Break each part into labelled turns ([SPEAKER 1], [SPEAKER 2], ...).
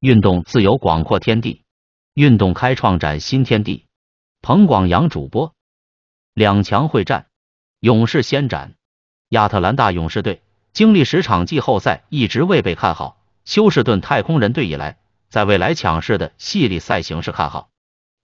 [SPEAKER 1] 运动自由广阔天地，运动开创崭新天地。彭广阳主播，两强会战，勇士先斩。亚特兰大勇士队经历十场季后赛一直未被看好，休斯顿太空人队以来在未来抢势的系列赛形势看好。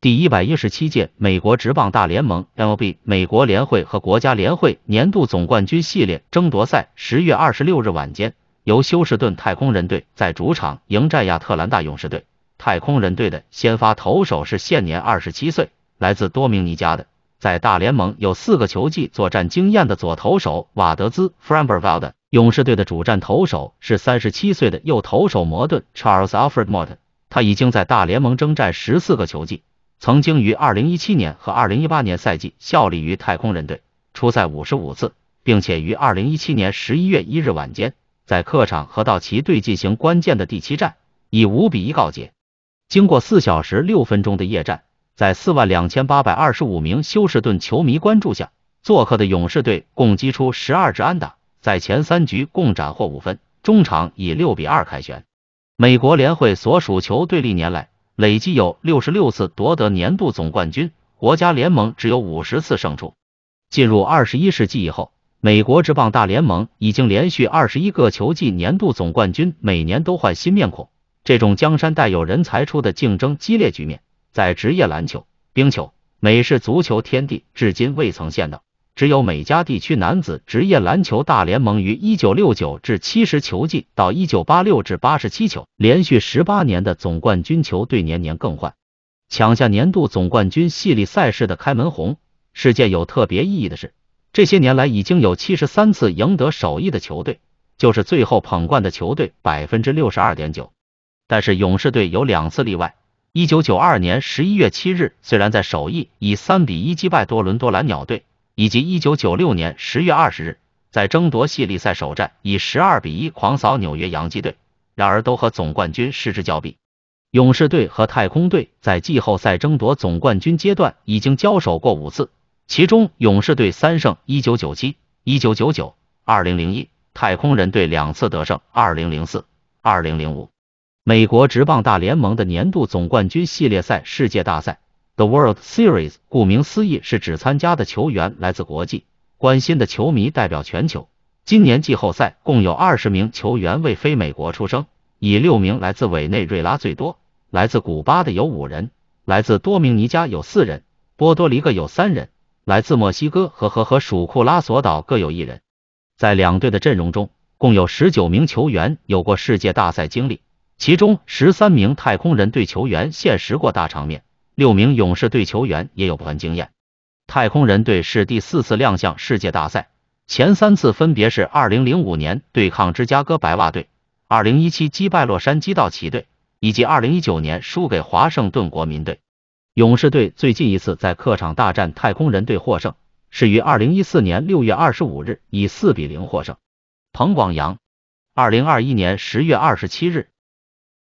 [SPEAKER 1] 第一百一十七届美国职棒大联盟 （MLB） 美国联会和国家联会年度总冠军系列争夺赛，十月二十六日晚间。由休斯顿太空人队在主场迎战亚特兰大勇士队。太空人队的先发投手是现年二十七岁、来自多明尼加的，在大联盟有四个球季作战经验的左投手瓦德兹 （Framber v a l d 勇士队的主战投手是三十七岁的右投手摩顿 （Charles Alfred Morton），他已经在大联盟征战十四个球季，曾经于二零一七年和二零一八年赛季效力于太空人队，出赛五十五次，并且于二零一七年十一月一日晚间。在客场和道奇队进行关键的第七战，以五比一告捷。经过四小时六分钟的夜战，在四万两千八百二十五名休士顿球迷关注下，做客的勇士队共击出十二支安打，在前三局共斩获五分，中场以六比二凯旋。美国联会所属球队历年来累计有六十六次夺得年度总冠军，国家联盟只有五十次胜出。进入二十一世纪以后。美国职棒大联盟已经连续二十一个球季年度总冠军，每年都换新面孔。这种江山代有人才出的竞争激烈局面，在职业篮球、冰球、美式足球天地至今未曾见到。只有美加地区男子职业篮球大联盟于一九六九至七十球季到一九八六至八十七球，连续十八年的总冠军球队年年更换，抢下年度总冠军系列赛事的开门红，是件有特别意义的事。这些年来，已经有七十三次赢得首役的球队，就是最后捧冠的球队百分之六十二点九。但是勇士队有两次例外：一九九二年十一月七日，虽然在首役以三比一击败多伦多蓝鸟队，以及一九九六年十月二十日，在争夺系列赛首战以十二比一狂扫纽约洋基队，然而都和总冠军失之交臂。勇士队和太空队在季后赛争夺总冠军阶段已经交手过五次。其中勇士队三胜一九九七一九九九二零零一太空人队两次得胜二零零四二零零五美国职棒大联盟的年度总冠军系列赛世界大赛 The World Series 顾名思义是只参加的球员来自国际关心的球迷代表全球今年季后赛共有二十名球员为非美国出生以六名来自委内瑞拉最多来自古巴的有五人来自多明尼加有四人波多黎各有三人。来自墨西哥和和和属库拉索岛各有一人，在两队的阵容中，共有十九名球员有过世界大赛经历，其中十三名太空人队球员现实过大场面，六名勇士队球员也有部分经验。太空人队是第四次亮相世界大赛，前三次分别是二零零五年对抗芝加哥白袜队，二零一七击败洛杉矶道奇队，以及二零一九年输给华盛顿国民队。勇士队最近一次在客场大战太空人队获胜，是于二零一四年六月二十五日以四比零获胜。彭广阳，二零二一年十月二十七日。